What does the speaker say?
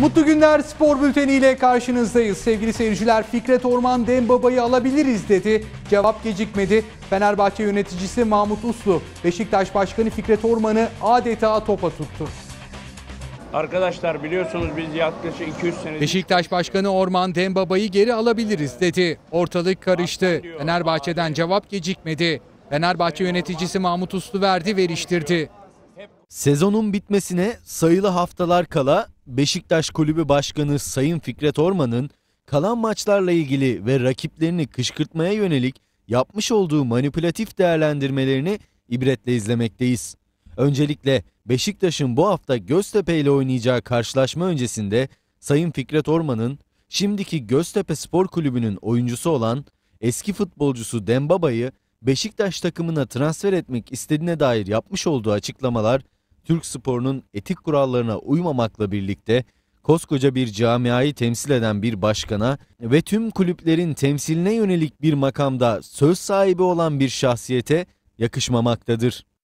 Mutlu günler spor bülteni ile karşınızdayız. Sevgili seyirciler Fikret Orman Dembaba'yı alabiliriz dedi. Cevap gecikmedi. Fenerbahçe yöneticisi Mahmut Uslu, Beşiktaş Başkanı Fikret Orman'ı adeta topa tuttu. Arkadaşlar biliyorsunuz biz yaklaşık 200 senedir... Beşiktaş Başkanı Orman Dembaba'yı geri alabiliriz dedi. Ortalık karıştı. Fenerbahçe'den cevap gecikmedi. Fenerbahçe yöneticisi Mahmut Uslu verdi veriştirdi. Sezonun bitmesine sayılı haftalar kala Beşiktaş Kulübü Başkanı Sayın Fikret Orman'ın kalan maçlarla ilgili ve rakiplerini kışkırtmaya yönelik yapmış olduğu manipülatif değerlendirmelerini ibretle izlemekteyiz. Öncelikle Beşiktaş'ın bu hafta Göztepe ile oynayacağı karşılaşma öncesinde Sayın Fikret Orman'ın şimdiki Göztepe Spor Kulübü'nün oyuncusu olan eski futbolcusu Dembaba'yı Beşiktaş takımına transfer etmek istediğine dair yapmış olduğu açıklamalar Türk sporunun etik kurallarına uymamakla birlikte koskoca bir camiayı temsil eden bir başkana ve tüm kulüplerin temsiline yönelik bir makamda söz sahibi olan bir şahsiyete yakışmamaktadır.